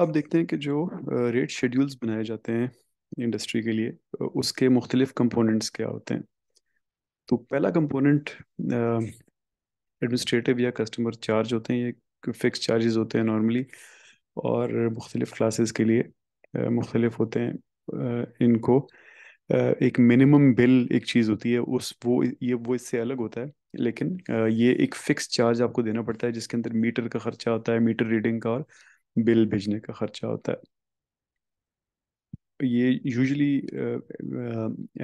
अब देखते हैं कि जो रेट शेड्यूल्स बनाए जाते हैं इंडस्ट्री के लिए उसके मुख्तलिफ कंपोनेंट्स क्या होते हैं तो पहला कंपोनेंट एडमिनिस्ट्रेटिव या कस्टमर चार्ज होते हैं ये फिक्स चार्जेस होते हैं नॉर्मली और मुख्तलिफ क्लासेस के लिए मुख्तलिफ होते हैं इनको एक मिनिमम बिल एक चीज़ होती है उस वो ये वो इससे अलग होता है लेकिन ये एक फ़िक्स चार्ज आपको देना पड़ता है जिसके अंदर मीटर का ख़र्चा होता है मीटर रीडिंग का और बिल भेजने का खर्चा होता है ये यूजली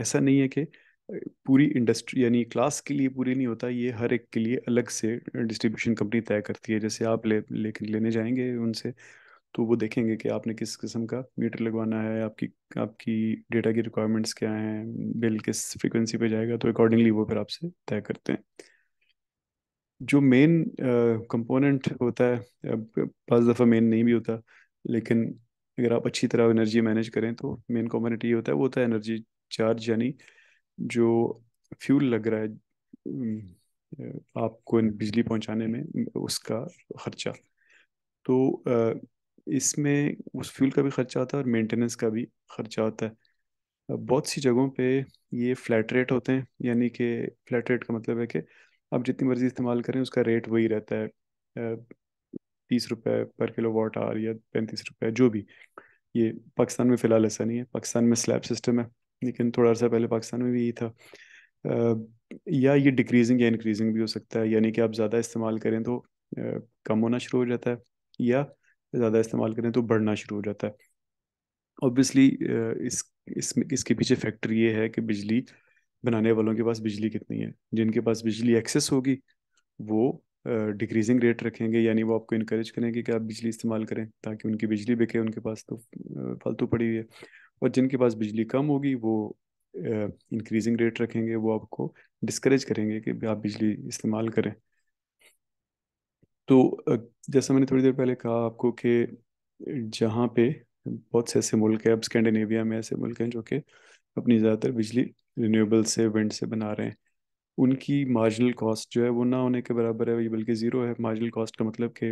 ऐसा नहीं है कि पूरी इंडस्ट्री यानी क्लास के लिए पूरी नहीं होता ये हर एक के लिए अलग से डिस्ट्रीब्यूशन कंपनी तय करती है जैसे आप ले लेकिन लेने जाएंगे उनसे तो वो देखेंगे कि आपने किस किस्म का मीटर लगवाना है आपकी आपकी डेटा की रिक्वायरमेंट्स क्या हैं बिल किस फ्रिक्वेंसी पे जाएगा तो अकॉर्डिंगली वो फिर आपसे तय करते हैं जो मेन कंपोनेंट होता है पाँच दफ़ा मेन नहीं भी होता लेकिन अगर आप अच्छी तरह एनर्जी मैनेज करें तो मेन कॉम्पोनेंट ये होता है वो होता है एनर्जी चार्ज यानी जो फ्यूल लग रहा है आपको बिजली पहुंचाने में उसका खर्चा तो इसमें उस फ्यूल का भी खर्चा होता है और मेंटेनेंस का भी खर्चा होता है बहुत सी जगहों पे ये फ्लैट रेट होते हैं यानी कि फ्लैट रेट का मतलब है कि आप जितनी मर्जी इस्तेमाल करें उसका रेट वही रहता है तीस रुपये पर किलो वाट आर या पैंतीस रुपये जो भी ये पाकिस्तान में फ़िलहाल ऐसा नहीं है पाकिस्तान में स्लैब सिस्टम है लेकिन थोड़ा सा पहले पाकिस्तान में भी यही था या ये डिक्रीजिंग या इंक्रीजिंग भी हो सकता है यानी कि आप ज़्यादा इस्तेमाल करें तो कम होना शुरू हो जाता है या ज़्यादा इस्तेमाल करें तो बढ़ना शुरू हो जाता है ऑब्वियसली इस, इस इसके पीछे फैक्टर ये है कि बिजली बनाने वालों के पास बिजली कितनी है जिनके पास बिजली एक्सेस होगी वो डिक्रीजिंग रेट रखेंगे यानी वो आपको इनक्रेज करेंगे कि आप बिजली इस्तेमाल करें ताकि उनकी बिजली बिके उनके पास तो फालतू पड़ी हुई है और जिनके पास बिजली कम होगी वो इंक्रीजिंग रेट रखेंगे वो आपको डिस्करेज करेंगे कि आप बिजली इस्तेमाल करें तो जैसा मैंने थोड़ी देर पहले कहा आपको कि जहाँ पे बहुत से ऐसे मुल्क है अब स्कैंडिनेविया में ऐसे मुल्क हैं जो कि अपनी ज़्यादातर बिजली रिन्यूएबल से विंड से बना रहे हैं उनकी मार्जिनल कॉस्ट जो है वो ना होने के बराबर है बल्कि ज़ीरो है मार्जिनल कॉस्ट का मतलब कि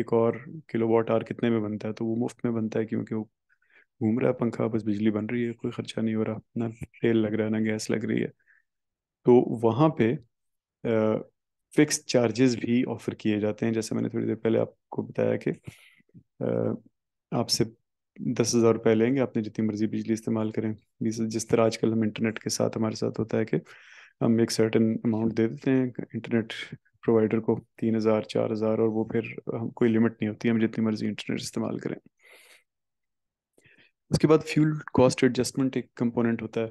एक और किलो वाट आर कितने में बनता है तो वो मुफ्त में बनता है क्योंकि वो घूम रहा है पंखा बस बिजली बन रही है कोई खर्चा नहीं हो रहा ना तेल लग रहा है ना गैस लग रही है तो वहाँ पे फिक्स चार्जेस भी ऑफर किए जाते हैं जैसे मैंने थोड़ी देर पहले आपको बताया कि आपसे दस हज़ार रुपये लेंगे आपने जितनी मर्जी बिजली इस्तेमाल करें जिस तरह आजकल हम इंटरनेट के साथ हमारे साथ होता है कि हम एक सर्टन अमाउंट दे देते हैं इंटरनेट प्रोवाइडर को तीन हज़ार चार हज़ार और वो फिर हम कोई लिमिट नहीं होती हम जितनी मर्जी इंटरनेट इस्तेमाल करें उसके बाद फ्यूल कॉस्ट एडजस्टमेंट एक कंपोनेंट होता है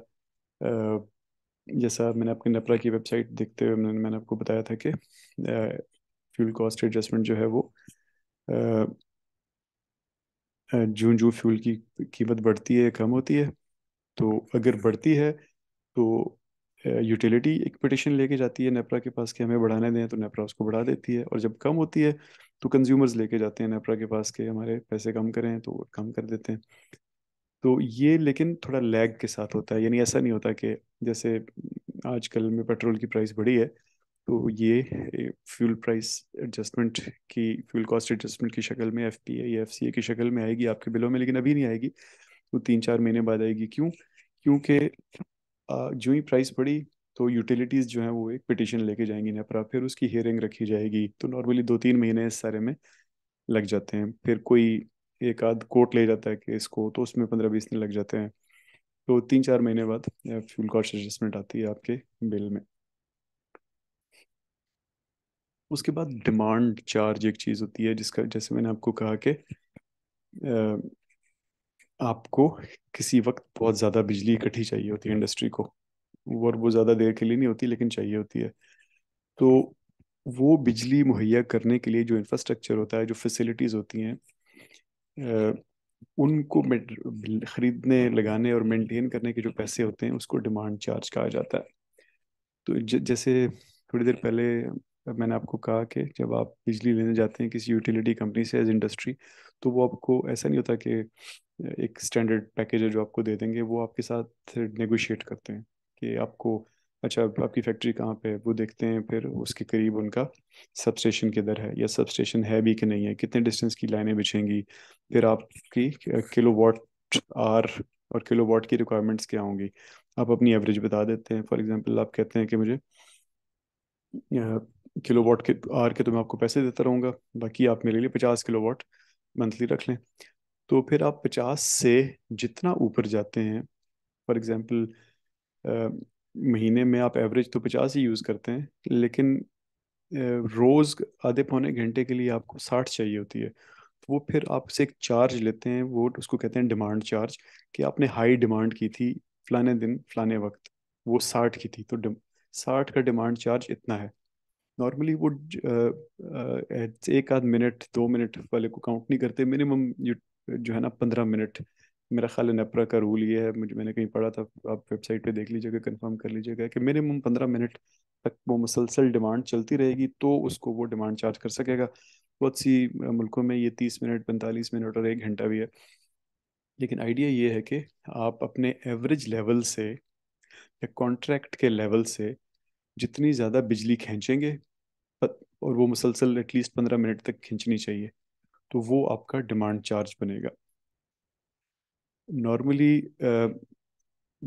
जैसा मैंने आपके नपरा की वेबसाइट देखते हुए मैंने मैंने आपको बताया था कि फ्यूल कॉस्ट एडजस्टमेंट जो है वो जून जून फ्यूल की कीमत बढ़ती है कम होती है तो अगर बढ़ती है तो यूटिलिटी एक पिटिशन लेके जाती है नेपरा के पास कि हमें बढ़ाने दें तो नेपरा उसको बढ़ा देती है और जब कम होती है तो कंज्यूमर्स लेके जाते हैं नेपरा के पास के हमारे पैसे कम करें तो कम कर देते हैं तो ये लेकिन थोड़ा लैग के साथ होता है यानी ऐसा नहीं होता कि जैसे आजकल में पेट्रोल की प्राइस बढ़ी है तो ये फ्यूल प्राइस एडजस्टमेंट की फ्यूल कॉस्ट एडजस्टमेंट की शक्ल में F P I F C A की शक्ल में आएगी आपके बिलों में लेकिन अभी नहीं आएगी वो तो तीन चार महीने बाद आएगी क्यों क्योंकि जो ही प्राइस बढ़ी तो यूटिलिटीज़ जो हैं वो एक पिटिशन लेके जाएंगी नेपरा फिर उसकी हियरिंग रखी जाएगी तो नॉर्मली दो तीन महीने इस सारे में लग जाते हैं फिर कोई एक आध कोर्ट ले जाता है केस को तो उसमें पंद्रह बीस दिन लग जाते हैं तो तीन चार महीने बाद फ्यूल कॉस्ट एडजस्टमेंट आती है आपके बिल में उसके बाद डिमांड चार्ज एक चीज़ होती है जिसका जैसे मैंने आपको कहा कि आपको किसी वक्त बहुत ज़्यादा बिजली इकट्ठी चाहिए होती है इंडस्ट्री को और वो ज़्यादा देर के लिए नहीं होती लेकिन चाहिए होती है तो वो बिजली मुहैया करने के लिए जो इंफ्रास्ट्रक्चर होता है जो फैसिलिटीज़ होती हैं उनको खरीदने लगाने और मेंटेन करने के जो पैसे होते हैं उसको डिमांड चार्ज कहा जाता है तो जैसे थोड़ी देर पहले मैंने आपको कहा कि जब आप बिजली लेने जाते हैं किसी यूटिलिटी कंपनी से एज इंडस्ट्री तो वो आपको ऐसा नहीं होता कि एक स्टैंडर्ड पैकेज है जो आपको दे देंगे वो आपके साथ नेगोशिएट करते हैं कि आपको अच्छा आपकी फैक्ट्री कहाँ पे है वो देखते हैं फिर उसके करीब उनका सब स्टेशन किधर है या सब स्टेशन है भी कि नहीं है कितने डिस्टेंस की लाइनें बिछेंगी फिर आपकी किलो वाट आर और किलो वाट की रिक्वायरमेंट्स क्या होंगी आप अपनी एवरेज बता देते हैं फॉर एग्जांपल आप कहते हैं कि मुझे किलो वॉट के आर के तो मैं आपको पैसे देता रहूँगा बाकी आप मेरे लिए पचास किलो वॉट मंथली रख लें तो फिर आप पचास से जितना ऊपर जाते हैं फॉर एग्ज़ाम्पल महीने में आप एवरेज तो पचास ही यूज़ करते हैं लेकिन रोज़ आधे पौने घंटे के लिए आपको साठ चाहिए होती है तो वो फिर आपसे एक चार्ज लेते हैं वो उसको कहते हैं डिमांड चार्ज कि आपने हाई डिमांड की थी फलाने दिन फलाने वक्त वो साठ की थी तो साठ का डिमांड चार्ज इतना है नॉर्मली वो uh, uh, एक आध मिनट दो मिनट वाले को काउंट नहीं करते मिनिमम जो है ना पंद्रह मिनट मेरा ख्याल नेप्रा का रूल ये है मुझे मैंने कहीं पढ़ा था आप वेबसाइट पे देख लीजिएगा कंफर्म कर लीजिएगा कि मिनिमम पंद्रह मिनट तक वो मुसलसल डिमांड चलती रहेगी तो उसको वो डिमांड चार्ज कर सकेगा बहुत सी मुल्कों में ये तीस मिनट पैंतालीस मिनट और एक घंटा भी है लेकिन आइडिया ये है कि आप अपने एवरेज लेवल से या कॉन्ट्रैक्ट के लेवल से जितनी ज़्यादा बिजली खींचेंगे और वो मुसलसल एटलीस्ट पंद्रह मिनट तक खींचनी चाहिए तो वो आपका डिमांड चार्ज बनेगा नॉर्मली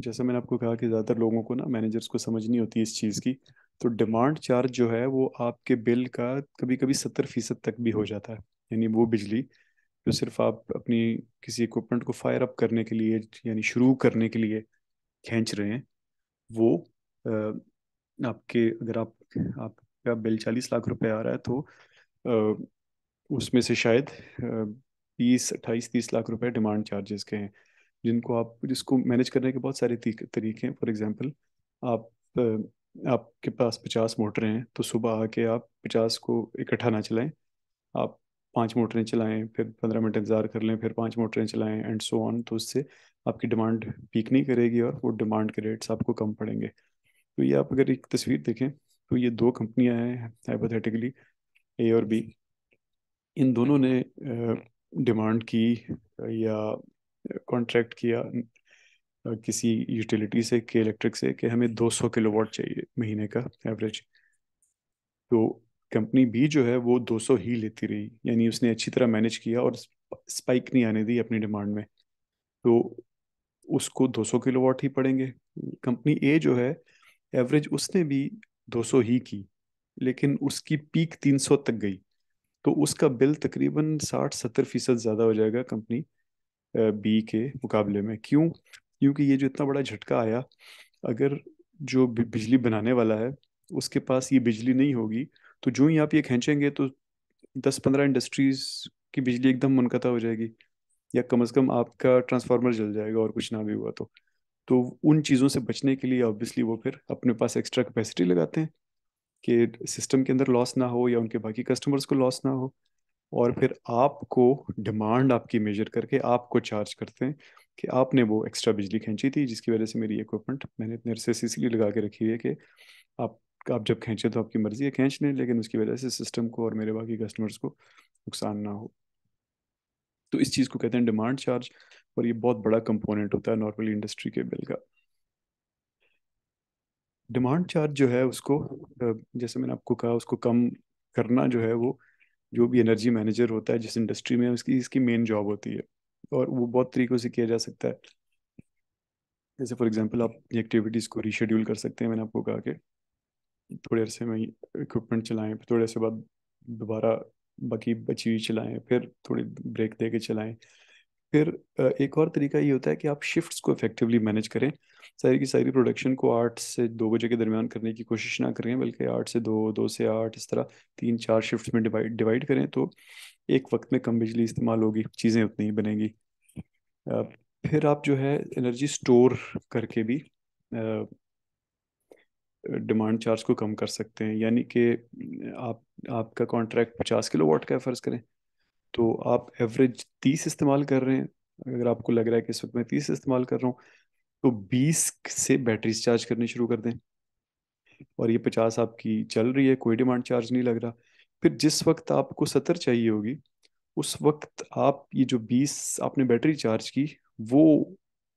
जैसा मैंने आपको कहा कि ज़्यादातर लोगों को ना मैनेजर्स को समझ नहीं होती इस चीज़ की तो डिमांड चार्ज जो है वो आपके बिल का कभी कभी सत्तर फीसद तक भी हो जाता है यानी वो बिजली जो सिर्फ आप अपनी किसी इक्विपमेंट को फायर अप करने के लिए यानी शुरू करने के लिए खींच रहे हैं वो आपके अगर आप आप का बिल चालीस लाख रुपए आ रहा है तो उसमें से शायद बीस अट्ठाईस तीस लाख रुपए डिमांड चार्जेस के हैं जिनको आप जिसको मैनेज करने के बहुत सारे तरीके हैं फॉर एग्जांपल आप आपके पास पचास मोटरें हैं तो सुबह आके आप पचास को इकट्ठा ना चलाएं आप पांच मोटरें चलाएं फिर पंद्रह मिनट इंतज़ार कर लें फिर पांच मोटरें चलाएं एंड सो ऑन तो उससे आपकी डिमांड पीक नहीं करेगी और वो डिमांड के रेट्स आपको कम पड़ेंगे तो ये आप अगर एक तस्वीर देखें तो ये दो कंपनियां हैं हाइपोथेटिकली ए और बी इन दोनों ने डिमांड की या कॉन्ट्रैक्ट किया किसी यूटिलिटी से के इलेक्ट्रिक से कि हमें 200 किलोवाट चाहिए महीने का एवरेज तो कंपनी बी जो है वो 200 ही लेती रही यानी उसने अच्छी तरह मैनेज किया और स्पाइक नहीं आने दी अपनी डिमांड में तो उसको 200 किलोवाट ही पड़ेंगे कंपनी ए जो है एवरेज उसने भी 200 ही की लेकिन उसकी पीक 300 तक गई तो उसका बिल तकरीबन 60-70 फीसद ज़्यादा हो जाएगा कंपनी बी के मुकाबले में क्यों क्योंकि ये जो इतना बड़ा झटका आया अगर जो बिजली बनाने वाला है उसके पास ये बिजली नहीं होगी तो जो ही आप ये खींचेंगे तो दस पंद्रह इंडस्ट्रीज की बिजली एकदम मुनकता हो जाएगी या कम से कम आपका ट्रांसफार्मर जल जाएगा और कुछ ना भी हुआ तो तो उन चीज़ों से बचने के लिए ऑब्वियसली वो फिर अपने पास एक्स्ट्रा कैपेसिटी लगाते हैं कि सिस्टम के अंदर लॉस ना हो या उनके बाकी कस्टमर्स को लॉस ना हो और फिर आपको डिमांड आपकी मेजर करके आपको चार्ज करते हैं कि आपने वो एक्स्ट्रा बिजली खींची थी जिसकी वजह से मेरी इक्विपमेंट मैंने इतने अरसे इसलिए लगा के रखी है कि आप आप जब खींचे तो आपकी मर्जी है खींच लें लेकिन उसकी वजह से सिस्टम को और मेरे बाकी कस्टमर्स को नुकसान ना हो तो इस चीज़ को कहते हैं डिमांड चार्ज और ये बहुत बड़ा कंपोनेंट होता है नॉर्मली इंडस्ट्री के बिल का डिमांड चार्ज जो है उसको जैसे मैंने आपको कहा उसको कम करना जो है वो जो भी एनर्जी मैनेजर होता है जिस इंडस्ट्री में उसकी इसकी मेन जॉब होती है और वो बहुत तरीक़ों से किया जा सकता है जैसे फॉर एग्जांपल आप एक्टिविटीज़ को रीशेड्यूल कर सकते हैं मैंने आपको कहा कि थोड़े अरसे में इक्विपमेंट चलाएं फिर थोड़े अरसे बाद दोबारा बाकी बची हुई चलाएं फिर थोड़ी ब्रेक दे के चलाएं फिर एक और तरीका ये होता है कि आप शिफ्ट्स को इफेक्टिवली मैनेज करें सारी की सारी प्रोडक्शन को आठ से दो बजे के दरमियान करने की कोशिश ना करें बल्कि आठ से दो दो से आठ इस तरह तीन चार शिफ्ट में डिवाइड डिवाइड करें तो एक वक्त में कम बिजली इस्तेमाल होगी चीज़ें उतनी ही बनेंगी फिर आप जो है एनर्जी स्टोर करके भी डिमांड चार्ज को कम कर सकते हैं यानी कि आप आपका कॉन्ट्रैक्ट पचास किलो वाट का है फ़र्ज़ करें तो आप एवरेज तीस इस्तेमाल कर रहे हैं अगर आपको लग रहा है कि इस वक्त मैं तीस इस्तेमाल कर रहा हूँ तो बीस से बैटरीज चार्ज करनी शुरू कर दें और ये पचास आपकी चल रही है कोई डिमांड चार्ज नहीं लग रहा फिर जिस वक्त आपको सत्तर चाहिए होगी उस वक्त आप ये जो बीस आपने बैटरी चार्ज की वो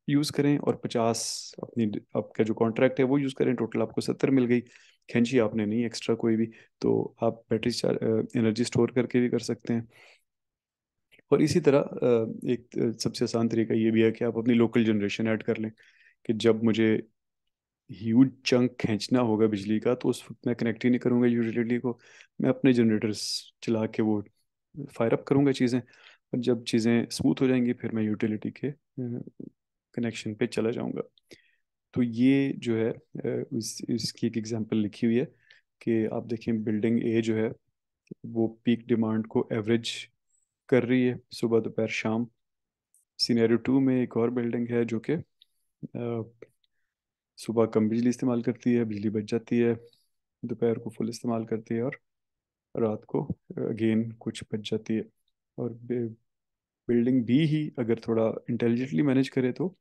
यूज़ करें और पचास अपनी आपका जो कॉन्ट्रैक्ट है वो यूज़ करें टोटल आपको सत्तर मिल गई खींची आपने नहीं एक्स्ट्रा कोई भी तो आप बैटरी चार्ज एनर्जी स्टोर करके भी कर सकते हैं और इसी तरह एक सबसे आसान तरीका ये भी है कि आप अपनी लोकल जनरेशन ऐड कर लें कि जब मुझे ह्यूज चंक खींचना होगा बिजली का तो उस वक्त मैं कनेक्ट ही नहीं करूँगा यूटिलिटी को मैं अपने जनरेटर्स चला के वो फायर अप करूँगा चीज़ें और जब चीज़ें स्मूथ हो जाएंगी फिर मैं यूटिलिटी के कनेक्शन पे चला जाऊँगा तो ये जो है इस इसकी एक एग्जांपल लिखी हुई है कि आप देखें बिल्डिंग ए जो है वो पीक डिमांड को एवरेज कर रही है सुबह दोपहर शाम सीनेरियो टू में एक और बिल्डिंग है जो कि सुबह कम बिजली इस्तेमाल करती है बिजली बच जाती है दोपहर को फुल इस्तेमाल करती है और रात को अगेन कुछ बच जाती है और बिल्डिंग बी ही अगर थोड़ा इंटेलिजेंटली मैनेज करे तो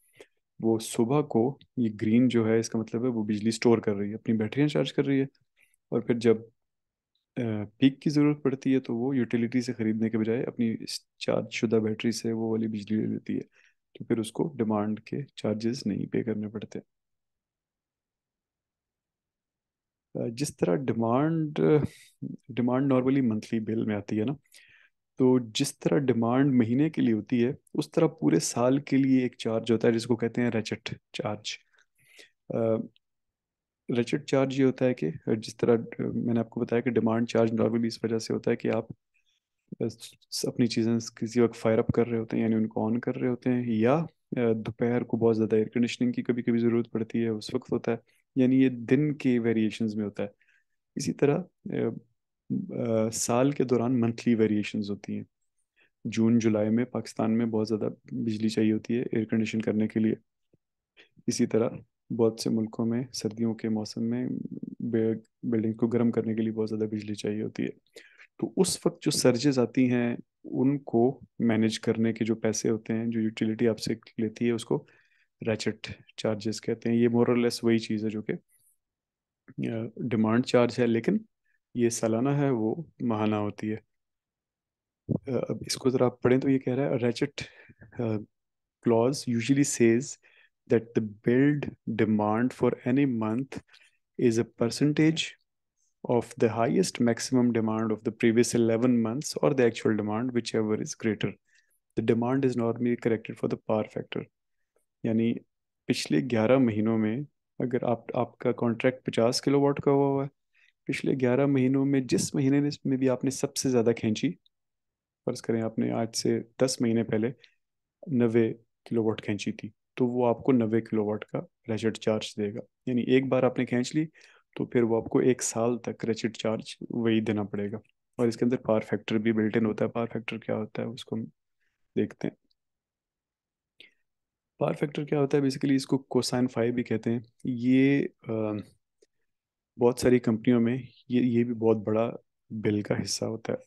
वो सुबह को ये ग्रीन जो है इसका मतलब है वो बिजली स्टोर कर रही है अपनी बैटरियाँ चार्ज कर रही है और फिर जब पीक की ज़रूरत पड़ती है तो वो यूटिलिटी से ख़रीदने के बजाय अपनी चार्ज शुदा बैटरी से वो वाली बिजली ले लेती है तो फिर उसको डिमांड के चार्जेस नहीं पे करने पड़ते जिस तरह demand demand normally monthly bill में आती है ना तो जिस तरह डिमांड महीने के लिए होती है उस तरह पूरे साल के लिए एक चार्ज होता है जिसको कहते हैं रेचट चार्ज रचड चार्ज ये होता है कि जिस तरह मैंने आपको बताया कि डिमांड चार्ज नॉर्मली इस वजह से होता है कि आप अपनी चीज़ें किसी वक्त फायर अप कर रहे होते हैं यानी उनको ऑन कर रहे होते हैं या दोपहर को बहुत ज़्यादा एयर कंडीशनिंग की कभी कभी ज़रूरत पड़ती है उस वक्त होता है यानी ये दिन के वेरिएशन में होता है इसी तरह साल के दौरान मंथली वेरिएशन होती हैं जून जुलाई में पाकिस्तान में बहुत ज़्यादा बिजली चाहिए होती है एयर कंडीशन करने के लिए इसी तरह बहुत से मुल्कों में सर्दियों के मौसम में बिल्डिंग को गर्म करने के लिए बहुत ज़्यादा बिजली चाहिए होती है तो उस वक्त जो सर्जेज आती हैं उनको मैनेज करने के जो पैसे होते हैं जो यूटिलिटी आपसे लेती है उसको रैचेट चार्जेस कहते हैं ये मोरलेस वही चीज़ है जो कि डिमांड चार्ज है लेकिन ये सालाना है वो महाना होती है अब इसको ज़रा आप पढ़ें तो ये कह रहा है ratchet clause usually says that the build demand for any month is a percentage of the highest maximum demand of the previous 11 months or the actual demand, whichever is greater. The demand is normally corrected for the power factor. Yani, पिछले 11 महीनों में अगर आप आपका contract 50 kilowatt का हुआ हुआ है पिछले 11 महीनों में जिस महीने में भी आपने सबसे ज़्यादा खींची फर्ज करें आपने आज से 10 महीने पहले 90 किलोवाट खींची थी तो वो आपको नब्बे वाट का रेचिड चार्ज देगा यानी एक बार आपने खींच ली तो फिर वो आपको एक साल तक रेचिड चार्ज वही देना पड़ेगा और इसके अंदर पावर फैक्टर भी बिल्ट इन होता है पावर फैक्टर क्या होता है उसको हम देखते हैं पावर फैक्टर क्या होता है बेसिकली इसको कोसाइन फाइव भी कहते हैं ये आ, बहुत सारी कंपनियों में ये ये भी बहुत बड़ा बिल का हिस्सा होता है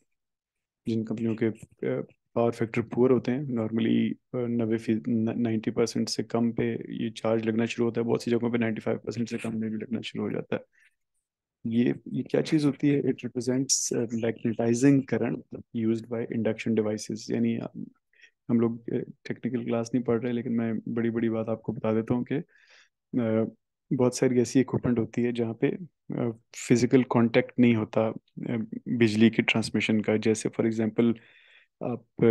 जिन कंपनियों के पावर फैक्टर पुअर होते हैं नॉर्मली नब्बे नाइन्टी परसेंट से कम पे ये चार्ज लगना शुरू होता है बहुत सी जगहों पे नाइन्टी फाइव परसेंट से कम में भी लगना शुरू हो जाता है ये ये क्या चीज़ होती है it represents magnetising current used by induction devices यानी हम लोग टेक्निकल क्लास नहीं पढ़ रहे लेकिन मैं बड़ी बड़ी बात आपको बता देता हूँ कि बहुत सारी ऐसी इक्विपमेंट होती है जहाँ पे फिजिकल कांटेक्ट नहीं होता बिजली के ट्रांसमिशन का जैसे फॉर एग्जांपल आप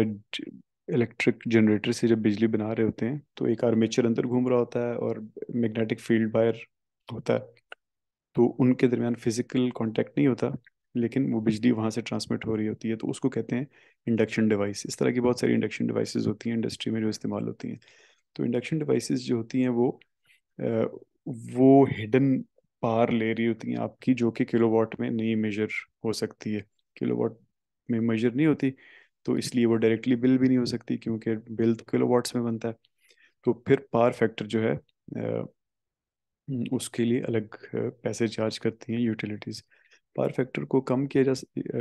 इलेक्ट्रिक जनरेटर से जब बिजली बना रहे होते हैं तो एक आर्मेचर अंदर घूम रहा होता है और मैग्नेटिक फील्ड वायर होता है तो उनके दरमियान फिजिकल कॉन्टेक्ट नहीं होता लेकिन वो बिजली वहाँ से ट्रांसमिट हो रही होती है तो उसको कहते हैं इंडक्शन डिवाइस इस तरह की बहुत सारी इंडक्शन डिवाइस होती हैं इंडस्ट्री में जो इस्तेमाल होती हैं तो इंडक्शन डिवाइस जो होती हैं वो वो हिडन पार ले रही होती हैं आपकी जो कि किलोवाट में नहीं मेजर हो सकती है किलोवाट में मेजर नहीं होती तो इसलिए वो डायरेक्टली बिल भी नहीं हो सकती क्योंकि बिल तो किलो वाट्स में बनता है तो फिर पार फैक्टर जो है उसके लिए अलग पैसे चार्ज करती हैं यूटिलिटीज़ पार फैक्टर को कम किया जा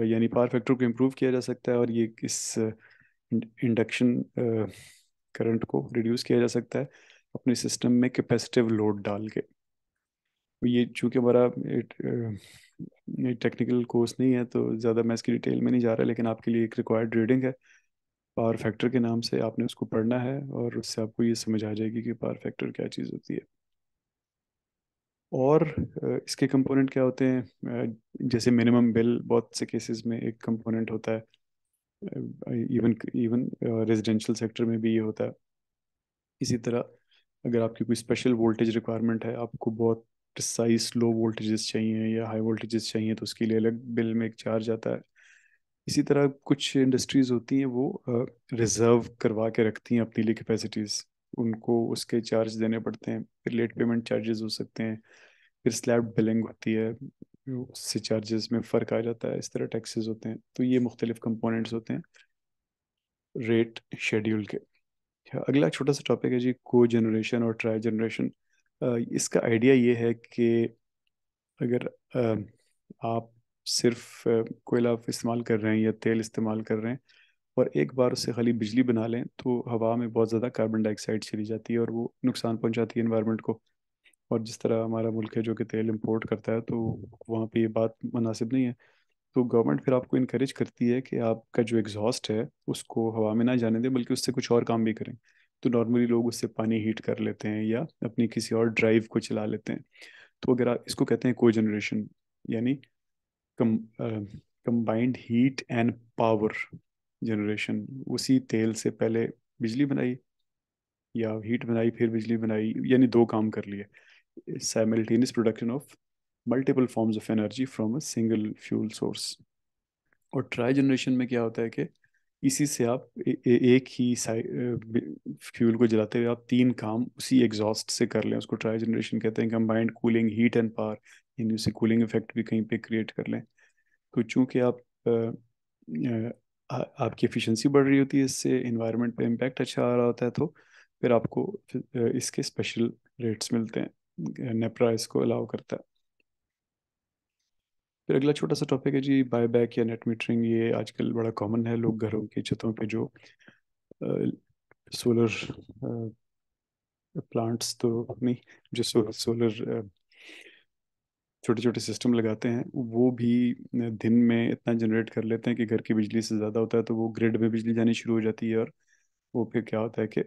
यानी पावर फैक्टर को इम्प्रूव किया जा सकता है और ये इस इंडक्शन करंट को रिड्यूस किया जा सकता है अपने सिस्टम में कैपेसिटिव लोड डाल के ये चूँकि हमारा टेक्निकल कोर्स नहीं है तो ज़्यादा मैं इसकी डिटेल में नहीं जा रहा लेकिन आपके लिए एक रिक्वायर्ड रीडिंग है पावर फैक्टर के नाम से आपने उसको पढ़ना है और उससे आपको ये समझ आ जाएगी कि पावर फैक्टर क्या चीज़ होती है और इसके कंपोनेंट क्या होते हैं जैसे मिनिमम बिल बहुत से केसेस में एक कंपोनेंट होता है इवन इवन रेजिडेंशियल सेक्टर में भी ये होता है इसी तरह अगर आपकी कोई स्पेशल वोल्टेज रिक्वायरमेंट है आपको बहुत प्रिसाइज लो वोल्टेजेस चाहिए या हाई वोल्टेजेस चाहिए तो उसके लिए अलग बिल में एक चार्ज आता है इसी तरह कुछ इंडस्ट्रीज होती हैं वो रिजर्व करवा के रखती हैं अपनी लिए कैपेसिटीज़ उनको उसके चार्ज देने पड़ते हैं फिर लेट पेमेंट चार्जेस हो सकते हैं फिर स्लैब बिलिंग होती है उससे चार्जेस में फ़र्क आ जाता है इस तरह टैक्सेस होते हैं तो ये मुख्तलिफ कंपोनेंट्स होते हैं रेट शेड्यूल के अच्छा, अगला छोटा सा टॉपिक है जी को जनरेशन और ट्राई जनरेशन इसका आइडिया ये है कि अगर आप सिर्फ कोयला इस्तेमाल कर रहे हैं या तेल इस्तेमाल कर रहे हैं और एक बार उससे खाली बिजली बना लें तो हवा में बहुत ज़्यादा कार्बन डाइऑक्साइड चली जाती है और वो नुकसान पहुंचाती है इन्वायरमेंट को और जिस तरह हमारा मुल्क है जो कि तेल इंपोर्ट करता है तो वहाँ पे ये बात मुनासिब नहीं है तो गवर्नमेंट फिर आपको इनक्रेज करती है कि आपका जो एग्जॉस्ट है उसको हवा में ना जाने दें बल्कि उससे कुछ और काम भी करें तो नॉर्मली लोग उससे पानी हीट कर लेते हैं या अपनी किसी और ड्राइव को चला लेते हैं तो अगर आप इसको कहते हैं को जनरेशन यानी combined heat and power generation उसी तेल से पहले बिजली बनाई या हीट बनाई फिर बिजली बनाई यानी दो काम कर लिए simultaneous production of multiple forms of energy from a single fuel source और ट्राई जनरेशन में क्या होता है कि इसी से आप ए, ए, एक ही फ्यूल को जलाते हुए आप तीन काम उसी एग्जॉस्ट से कर लें उसको ट्राई जनरेशन कहते हैं combined cooling heat and power यानी उसे कूलिंग इफेक्ट भी कहीं पे क्रिएट कर लें तो चूंकि आप आ, आ, आपकी एफिशिएंसी बढ़ रही होती है इससे इन्वायरमेंट पे इम्पैक्ट अच्छा आ रहा होता है तो फिर आपको इसके स्पेशल रेट्स मिलते हैं नेपरा इसको अलाउ करता है फिर अगला छोटा सा टॉपिक है जी बायबैक या नेट मीटरिंग ये आजकल बड़ा कॉमन है लोग घरों की छतों पे जो सोलर प्लांट्स तो नहीं जो सो, सोलर छोटे छोटे सिस्टम लगाते हैं वो भी दिन में इतना जनरेट कर लेते हैं कि घर की बिजली से ज़्यादा होता है तो वो ग्रिड में बिजली जानी शुरू हो जाती है और वो फिर क्या होता है कि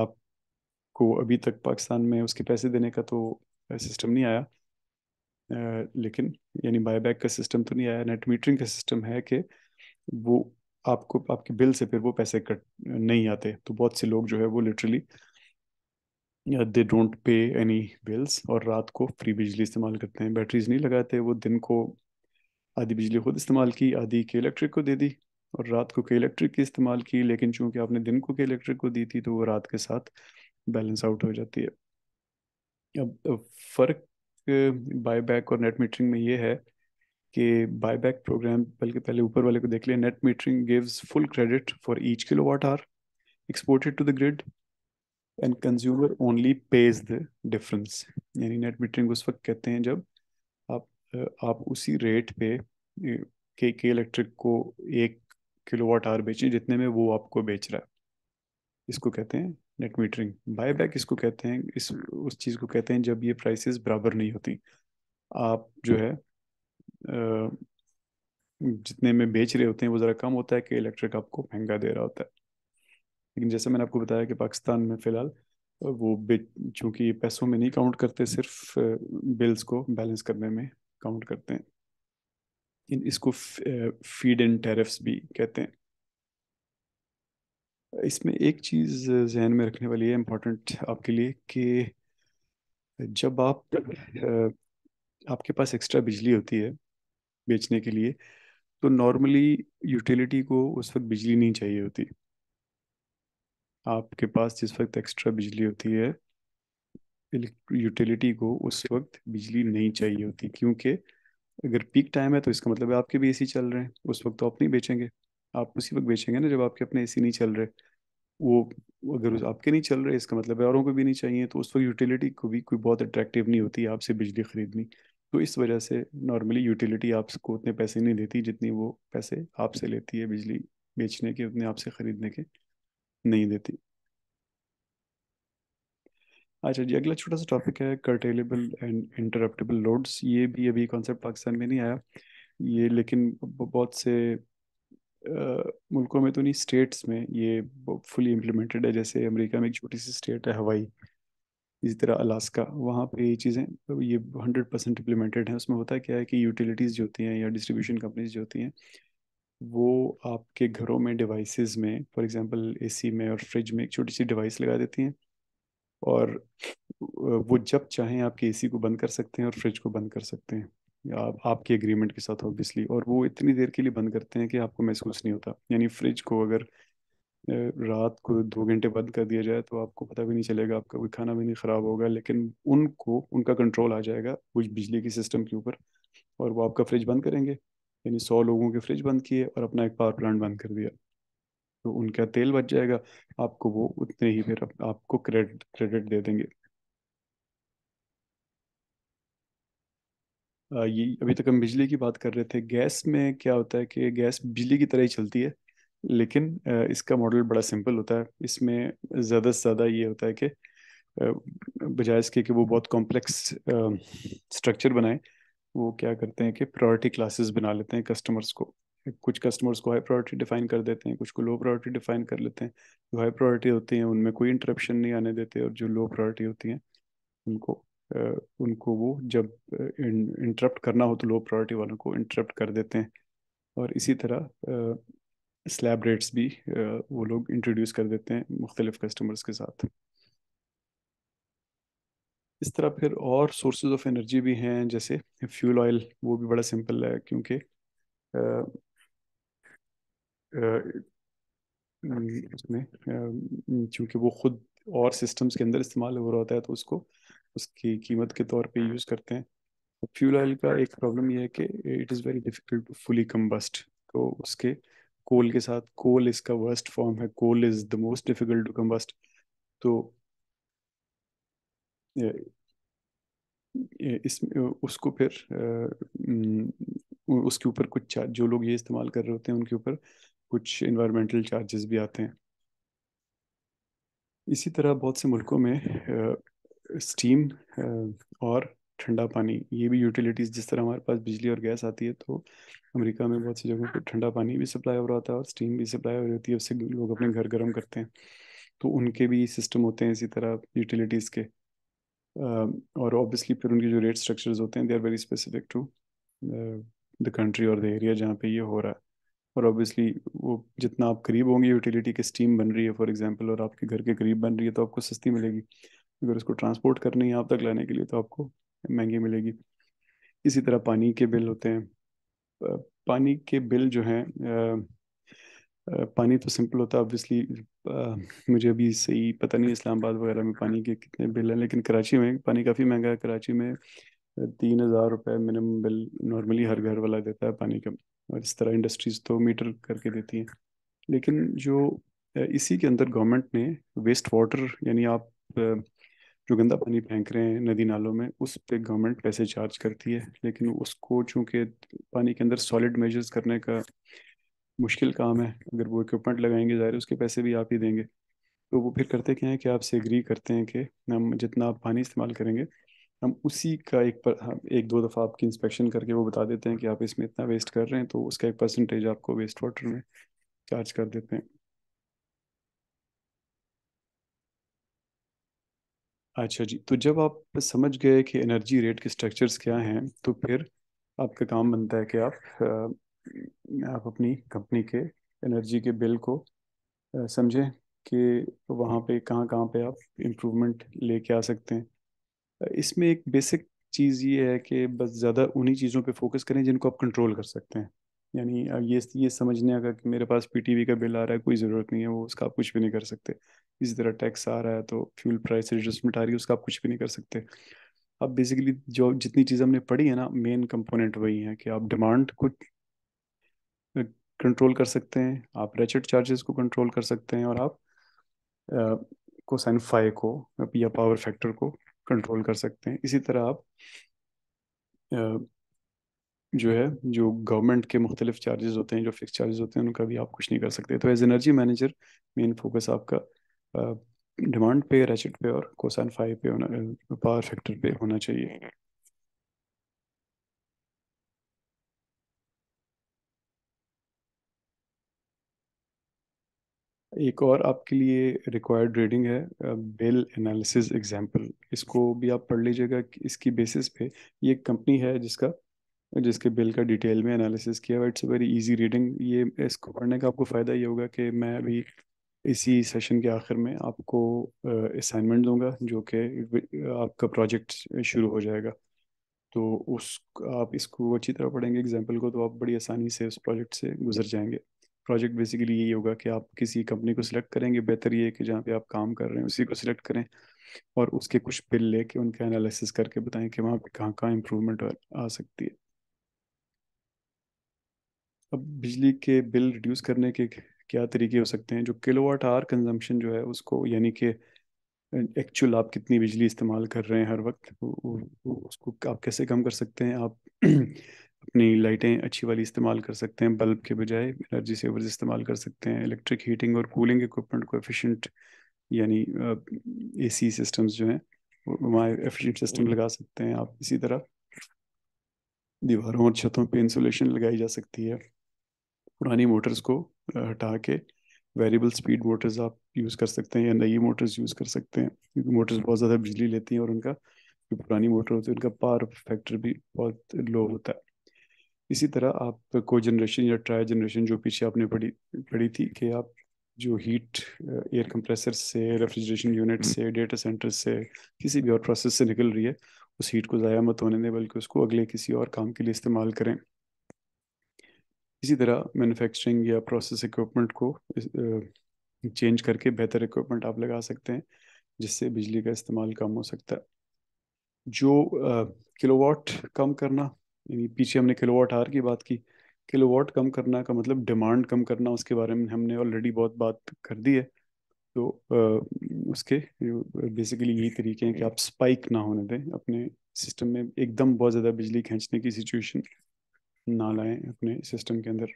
आपको अभी तक पाकिस्तान में उसके पैसे देने का तो सिस्टम नहीं आया लेकिन यानी बायबैक का सिस्टम तो नहीं आया नेट मीटरिंग का सिस्टम है कि वो आपको आपके बिल से फिर वो पैसे कट नहीं आते तो बहुत से लोग जो है वो literally they don't pay any bills और रात को फ्री बिजली इस्तेमाल करते हैं बैटरीज नहीं लगाते वो दिन को आधी बिजली खुद इस्तेमाल की आधी के इलेक्ट्रिक को दे दी और रात को के इलेक्ट्रिक की इस्तेमाल की लेकिन चूंकि आपने दिन को के इलेक्ट्रिक को दी थी तो वो रात के साथ बैलेंस आउट हो जाती है अब फ़र्क बायबैक और नेट मीटरिंग में ये है कि बायबैक प्रोग्राम बल्कि पहले ऊपर वाले को देख लें net metering gives full credit for each kilowatt hour exported to the grid and consumer only pays the difference यानी नेट मीटरिंग उस वक्त कहते हैं जब आप आप उसी रेट पे के के इलेक्ट्रिक को एक किलो वाट आर बेचें जितने में वो आपको बेच रहा है इसको कहते हैं नेट मीटरिंग बायबैक इसको कहते हैं इस उस चीज़ को कहते हैं जब ये प्राइसेस बराबर नहीं होती आप जो है जितने में बेच रहे होते हैं वो ज़रा कम होता है कि इलेक्ट्रिक आपको महंगा दे रहा होता है लेकिन जैसे मैंने आपको बताया कि पाकिस्तान में फ़िलहाल वो चूँकि पैसों में नहीं काउंट करते सिर्फ बिल्स को बैलेंस करने में काउंट करते हैं इसको फीड एंड टेरिफ्स भी कहते हैं इसमें एक चीज़ जहन में रखने वाली है इम्पोर्टेंट आपके लिए कि जब आप आपके पास एक्स्ट्रा बिजली होती है बेचने के लिए तो नॉर्मली यूटिलिटी को उस वक्त बिजली नहीं चाहिए होती आपके पास जिस वक्त एक्स्ट्रा बिजली होती है यूटिलिटी को उस वक्त बिजली नहीं चाहिए होती क्योंकि अगर पीक टाइम है तो इसका मतलब है आपके भी एसी चल रहे हैं उस वक्त तो आप नहीं बेचेंगे आप उसी वक्त बेचेंगे ना जब आपके अपने ए नहीं चल रहे वो अगर उस आपके नहीं चल रहे इसका मतलब है औरों को भी नहीं चाहिए तो उस वक्त यूटिलिटी को भी कोई बहुत अट्रैक्टिव नहीं होती आपसे बिजली खरीदनी तो इस वजह से नॉर्मली यूटिलिटी आपको उतने पैसे नहीं देती जितनी वो पैसे आपसे लेती है बिजली बेचने के उतने आपसे खरीदने के नहीं देती अच्छा जी अगला छोटा सा टॉपिक है कर्टेलेबल एंड इंटरप्टेबल लोड्स ये भी अभी कॉन्सेप्ट पाकिस्तान में नहीं आया ये लेकिन बहुत से मुल्कों में तो नहीं स्टेट्स में ये फुली इम्प्लीमेंटेड है जैसे अमेरिका में एक छोटी सी स्टेट है हवाई इसी तरह अलास्का वहाँ पे ये चीज़ें तो ये हंड्रेड परसेंट इम्प्लीमेंटेड हैं उसमें होता क्या है कि यूटिलिटीज़ जो होती हैं या डिस्ट्रीब्यूशन कंपनीज जो होती हैं वो आपके घरों में डिवाइसेस में फॉर एग्जांपल एसी में और फ्रिज में एक छोटी सी डिवाइस लगा देती हैं और वो जब चाहें आपके एसी को बंद कर सकते हैं और फ्रिज को बंद कर सकते हैं आप, आपके एग्रीमेंट के साथ ऑब्वियसली और वो इतनी देर के लिए बंद करते हैं कि आपको महसूस नहीं होता यानी फ्रिज को अगर रात को दो घंटे बंद कर दिया जाए तो आपको पता भी नहीं चलेगा आपका कोई खाना भी नहीं ख़राब होगा लेकिन उनको उनका कंट्रोल आ जाएगा कुछ बिजली के सिस्टम के ऊपर और वो आपका फ्रिज बंद करेंगे यानी सौ लोगों के फ्रिज बंद किए और अपना एक पावर प्लांट बंद कर दिया तो उनका तेल बच जाएगा आपको वो उतने ही फिर आपको क्रेडिट क्रेडिट दे देंगे ये अभी तक हम बिजली की बात कर रहे थे गैस में क्या होता है कि गैस बिजली की तरह ही चलती है लेकिन इसका मॉडल बड़ा सिंपल होता है इसमें ज़्यादा से ज़्यादा ये होता है कि बजाय इसके कि वो बहुत कॉम्प्लेक्स स्ट्रक्चर बनाए वो क्या करते हैं कि प्रायोरिटी क्लासेस बना लेते हैं कस्टमर्स को कुछ कस्टमर्स को हाई प्रायोरिटी डिफाइन कर देते हैं कुछ को लो प्रायोरिटी डिफाइन कर लेते हैं जो हाई प्रायोरिटी होती हैं उनमें कोई इंटरप्शन नहीं आने देते और जो लो प्रायोरिटी होती हैं उनको उनको वो जब इंटरप्ट करना हो तो लो प्रायोरिटी वालों को इंटरप्ट कर देते हैं और इसी तरह स्लैब रेट्स भी वो लोग इंट्रोड्यूस कर देते हैं मुख्तलिफ कस्टमर्स के साथ इस तरह फिर और सोर्सेज ऑफ एनर्जी भी हैं जैसे फ्यूल ऑयल वो भी बड़ा सिंपल है क्योंकि उसमें चूंकि वो खुद और सिस्टम्स के अंदर इस्तेमाल हो रहा होता है तो उसको उसकी कीमत के तौर पे यूज़ करते हैं तो फ्यूल ऑयल का एक प्रॉब्लम यह है कि it is very difficult to fully combust तो उसके कोल के साथ कोल इसका वर्स्ट फॉर्म है coal is the most difficult to combust तो इस उसको फिर उसके ऊपर कुछ जो लोग ये इस्तेमाल कर रहे होते हैं उनके ऊपर कुछ इन्वायरमेंटल चार्जेस भी आते हैं इसी तरह बहुत से मुल्कों में स्टीम uh, और ठंडा पानी ये भी यूटिलिटीज जिस तरह हमारे पास बिजली और गैस आती है तो अमेरिका में बहुत सी जगहों पर ठंडा पानी भी सप्लाई हो रहा था और स्टीम भी सप्लाई हो रही होती है उससे लोग अपने घर गर्म करते हैं तो उनके भी सिस्टम होते हैं इसी तरह यूटिलिटीज़ के और ऑब्वियसली फिर उनके जो रेट स्ट्रक्चर होते हैं they are very specific to the country और द एरिया जहाँ पे ये हो रहा है और ऑब्वियसली वो जितना आप करीब होंगे यूटिलिटी के स्टीम बन रही है फॉर एग्ज़ाम्पल और आपके घर के करीब बन रही है तो आपको सस्ती मिलेगी अगर उसको ट्रांसपोर्ट करनी है आप तक लाने के लिए तो आपको महंगी मिलेगी इसी तरह पानी के बिल होते हैं पानी के बिल जो हैं पानी तो सिंपल होता है ऑब्वियसली मुझे अभी सही पता नहीं इस्लामाबाद वगैरह में पानी के कितने बिल हैं लेकिन कराची में पानी काफ़ी महंगा है कराची में तीन हज़ार रुपये मिनिमम बिल नॉर्मली हर घर वाला देता है पानी का और इस तरह इंडस्ट्रीज तो मीटर करके देती हैं लेकिन जो इसी के अंदर गवर्नमेंट ने वेस्ट वाटर यानी आप जो गंदा पानी फेंक रहे हैं नदी नालों में उस पर गवर्नमेंट पैसे चार्ज करती है लेकिन उसको चूंकि पानी के अंदर सॉलिड मेजर्स करने का मुश्किल काम है अगर वो इक्विपमेंट लगाएंगे ज़ाहिर उसके पैसे भी आप ही देंगे तो वो फिर करते क्या है कि आपसे एग्री करते हैं कि हम जितना आप पानी इस्तेमाल करेंगे हम उसी का एक पर एक दो दफ़ा आपकी इंस्पेक्शन करके वो बता देते हैं कि आप इसमें इतना वेस्ट कर रहे हैं तो उसका एक परसेंटेज आपको वेस्ट वाटर में चार्ज कर देते हैं अच्छा जी तो जब आप समझ गए कि एनर्जी रेट के स्ट्रक्चर्स क्या हैं तो फिर आपका काम बनता है कि आप आप अपनी कंपनी के एनर्जी के बिल को समझें कि वहाँ पे कहाँ कहाँ पे आप इम्प्रूवमेंट लेके आ सकते हैं इसमें एक बेसिक चीज़ ये है कि बस ज़्यादा उन्हीं चीज़ों पे फोकस करें जिनको आप कंट्रोल कर सकते हैं यानी ये ये समझने का कि मेरे पास पीटीवी का बिल आ रहा है कोई ज़रूरत नहीं है वो उसका आप कुछ भी नहीं कर सकते इसी तरह टैक्स आ रहा है तो फ्यूल प्राइस एडजस्टमेंट आ रही है उसका आप कुछ भी नहीं कर सकते अब बेसिकली जो जितनी चीज़ हमने पढ़ी है ना मेन कंपोनेंट वही है कि आप डिमांड को कंट्रोल कर सकते हैं आप रेचेड चार्जेस को कंट्रोल कर सकते हैं और आप साइन फाइव को या पावर फैक्टर को कंट्रोल कर सकते हैं इसी तरह आप जो है जो गवर्नमेंट के मुख्तलिफ चार्जेस होते हैं जो फिक्स चार्जेस होते हैं उनका भी आप कुछ नहीं कर सकते तो as energy manager main focus आपका डिमांड पे रेचिट पे और कोसाइन फाइव पे होना पावर फैक्टर पे होना चाहिए एक और आपके लिए रिक्वायर्ड रीडिंग है बेल एनालिसिस एग्जांपल इसको भी आप पढ़ लीजिएगा इसकी बेसिस पे ये कंपनी है जिसका जिसके बिल का डिटेल में एनालिसिस किया इट्स वेरी इजी रीडिंग ये इसको पढ़ने का आपको फ़ायदा ये होगा कि मैं अभी इसी सेशन के आखिर में आपको असाइनमेंट दूंगा जो कि आपका प्रोजेक्ट शुरू हो जाएगा तो उस आप इसको अच्छी तरह पढ़ेंगे एग्जाम्पल को तो आप बड़ी आसानी से उस प्रोजेक्ट से गुजर जाएंगे प्रोजेक्ट बेसिकली यही होगा कि आप किसी कंपनी को सिलेक्ट करेंगे बेहतर ये कि जहाँ पे आप काम कर रहे हैं उसी को सिलेक्ट करें और उसके कुछ बिल लेके उनके एनालिसिस करके बताएं कि वहाँ पे कहाँ कहाँ इम्प्रूवमेंट आ सकती है अब बिजली के बिल रिड्यूस करने के क्या तरीके हो सकते हैं जो किलोवाट आर कंजम्पशन जो है उसको यानी कि एक्चुअल आप कितनी बिजली इस्तेमाल कर रहे हैं हर वक्त उसको आप कैसे कम कर सकते हैं आप अपनी लाइटें अच्छी वाली इस्तेमाल कर सकते हैं बल्ब के बजाय एनर्जी सेवर्स इस्तेमाल कर सकते हैं इलेक्ट्रिक हीटिंग और कूलिंग इक्विपमेंट को एफिशिएंट यानी ए सी सिस्टम्स जो हैं वहाँ एफिशिएंट सिस्टम हम्म। लगा सकते हैं आप इसी तरह दीवारों और छतों पे इंसुलेशन लगाई जा सकती है पुरानी मोटर्स को हटा के वेरिएबल स्पीड मोटर्स आप यूज़ कर सकते हैं या नई मोटर्स यूज़ कर सकते हैं क्योंकि मोटर्स बहुत ज़्यादा बिजली लेती हैं और उनका जो पुरानी मोटर होती है उनका पावर फैक्टर भी बहुत लो होता है इसी तरह आप को जनरेशन या ट्राई जनरेशन जो पीछे आपने पढ़ी पढ़ी थी कि आप जो हीट एयर कंप्रेसर से रेफ्रिजरेशन यूनिट से डेटा सेंटर से किसी भी और प्रोसेस से निकल रही है उस हीट को ज़ाया मत होने दें बल्कि उसको अगले किसी और काम के लिए इस्तेमाल करें इसी तरह मैन्युफैक्चरिंग या प्रोसेस इक्विपमेंट को चेंज करके बेहतर इक्विपमेंट आप लगा सकते हैं जिससे बिजली का इस्तेमाल कम हो सकता है जो किलोवाट कम करना यानी पीछे हमने किलोवाट आर की बात की किलोवाट कम करना का मतलब डिमांड कम करना उसके बारे में हमने ऑलरेडी बहुत बात कर दी है तो आ, उसके बेसिकली यही तरीके हैं कि आप स्पाइक ना होने दें अपने सिस्टम में एकदम बहुत ज़्यादा बिजली खींचने की सिचुएशन ना लाएं अपने सिस्टम के अंदर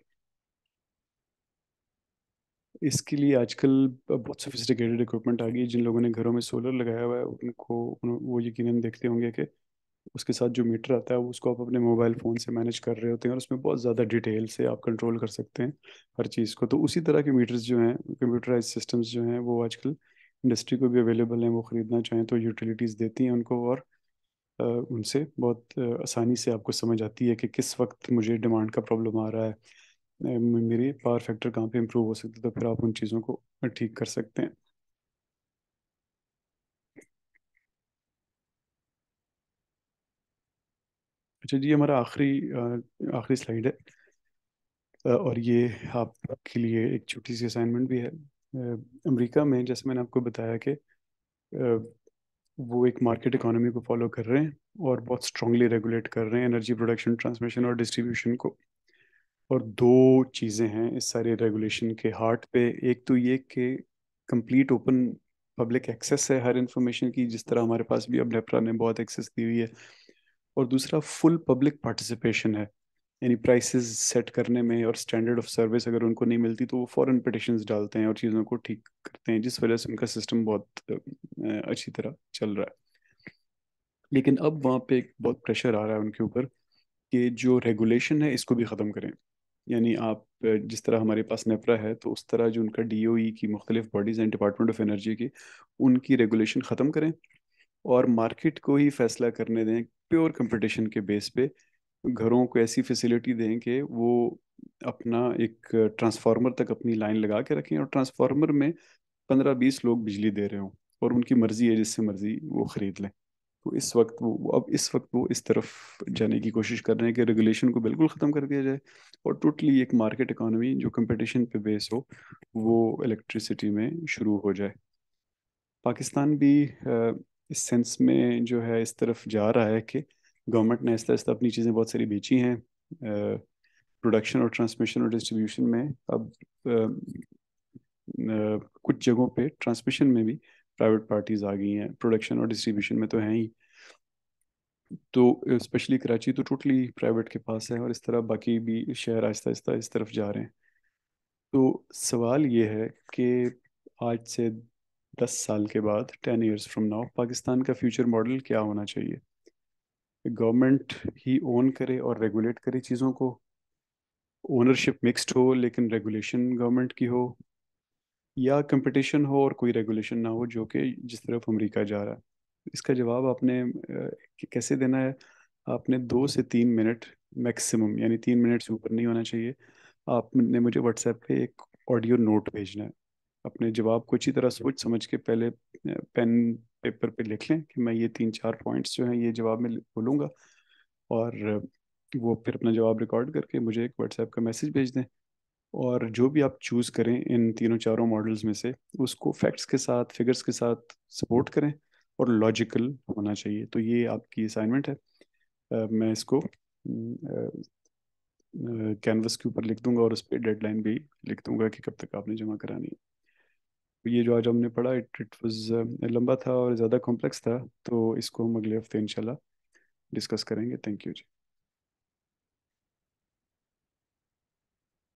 इसके लिए आजकल बहुत सोफिस्टिकेटेड इक्विपमेंट आ गई है जिन लोगों ने घरों में सोलर लगाया हुआ है उनको वो यकीनन देखते होंगे कि उसके साथ जो मीटर आता है उसको आप अपने मोबाइल फ़ोन से मैनेज कर रहे होते हैं और उसमें बहुत ज़्यादा डिटेल से आप कंट्रोल कर सकते हैं हर चीज़ को तो उसी तरह के मीटर्स जो हैं कंप्यूटराइज सिस्टम्स जो हैं वो आजकल इंडस्ट्री को भी अवेलेबल हैं वो ख़रीदना चाहें तो यूटिलिटीज़ देती हैं उनको और उनसे बहुत आसानी से आपको समझ आती है कि किस वक्त मुझे डिमांड का प्रॉब्लम आ रहा है मेरे पावर फैक्टर कहाँ पे इम्प्रूव हो सकते तो फिर आप उन चीज़ों को ठीक कर सकते हैं अच्छा जी हमारा आखिरी आखिरी स्लाइड है और ये आपके लिए एक छोटी सी असाइनमेंट भी है अमेरिका में जैसे मैंने आपको बताया कि वो एक मार्केट इकोनॉमी को फॉलो कर रहे हैं और बहुत स्ट्रांगली रेगुलेट कर रहे हैं एनर्जी प्रोडक्शन ट्रांसमिशन और डिस्ट्रीब्यूशन को और दो चीज़ें हैं इस सारे रेगुलेशन के हार्ट पे एक तो ये कि कंप्लीट ओपन पब्लिक एक्सेस है हर इंफॉर्मेशन की जिस तरह हमारे पास भी अब नेपरा ने बहुत एक्सेस दी हुई है और दूसरा फुल पब्लिक पार्टिसिपेशन है यानी प्राइसेस सेट करने में और स्टैंडर्ड ऑफ सर्विस अगर उनको नहीं मिलती तो वो फॉरन पटिशन डालते हैं और चीज़ों को ठीक करते हैं जिस वजह से उनका सिस्टम बहुत अच्छी तरह चल रहा है लेकिन अब वहाँ पे एक बहुत प्रेशर आ रहा है उनके ऊपर कि जो रेगुलेशन है इसको भी ख़त्म करें यानी आप जिस तरह हमारे पास नेपरा है तो उस तरह जो उनका डी ओ ई की मुख्तलिफ बॉडीज़ हैं डिपार्टमेंट ऑफ एनर्जी की उनकी रेगुलेशन ख़त्म करें और मार्केट को ही फैसला करने दें प्योर कंपटीशन के बेस पे घरों को ऐसी फैसिलिटी दें कि वो अपना एक ट्रांसफार्मर तक अपनी लाइन लगा के रखें और ट्रांसफार्मर में पंद्रह बीस लोग बिजली दे रहे हों और उनकी मर्जी है जिससे मर्जी वो ख़रीद लें तो इस वक्त वो अब इस वक्त वो इस तरफ जाने की कोशिश कर रहे हैं कि रेगुलेशन को बिल्कुल ख़त्म कर दिया जाए और टोटली एक मार्केट इकानमी जो कंपटीशन पे बेस हो वो इलेक्ट्रिसिटी में शुरू हो जाए पाकिस्तान भी इस सेंस में जो है इस तरफ जा रहा है कि गवर्नमेंट ने आहिस्ता आहिस्ता अपनी चीज़ें बहुत सारी बेची हैं प्रोडक्शन और ट्रांसमिशन और डिस्ट्रीब्यूशन में अब कुछ जगहों पे ट्रांसमिशन में भी प्राइवेट पार्टीज आ गई हैं प्रोडक्शन और डिस्ट्रीब्यूशन में तो हैं ही तो स्पेशली कराची तो टोटली प्राइवेट के पास है और इस तरह बाकी भी शहर आहिस्ता आहिस्ता इस तरफ जा रहे हैं तो सवाल ये है कि आज से दस साल के बाद ten years from now Pakistan का फ्यूचर मॉडल क्या होना चाहिए गवर्नमेंट ही ओन करे और रेगुलेट करे चीज़ों को ओनरशिप मिक्स्ड हो लेकिन रेगुलेशन गवर्नमेंट की हो या कंपटीशन हो और कोई रेगुलेशन ना हो जो कि जिस तरफ अमेरिका जा रहा है इसका जवाब आपने कैसे देना है आपने दो से तीन मिनट मैक्सिमम यानी तीन मिनट से ऊपर नहीं होना चाहिए आपने मुझे व्हाट्सएप पे एक ऑडियो नोट भेजना है अपने जवाब को अच्छी तरह सोच समझ के पहले पेन पेपर पे लिख लें कि मैं ये तीन चार पॉइंट्स जो हैं ये जवाब में बोलूँगा और वो फिर अपना जवाब रिकॉर्ड करके मुझे एक व्हाट्सएप का मैसेज भेज दें और जो भी आप चूज़ करें इन तीनों चारों मॉडल्स में से उसको फैक्ट्स के साथ फिगर्स के साथ सपोर्ट करें और लॉजिकल होना चाहिए तो ये आपकी असाइनमेंट है आ, मैं इसको कैनवस के ऊपर लिख दूंगा और उस पर डेडलाइन भी लिख दूंगा कि कब तक आपने जमा करानी है ये जो आज हमने पढ़ा इट इट वॉज लंबा था और ज़्यादा कॉम्प्लेक्स था तो इसको हम अगले हफ्ते इनशाला डिस्कस करेंगे थैंक यू जी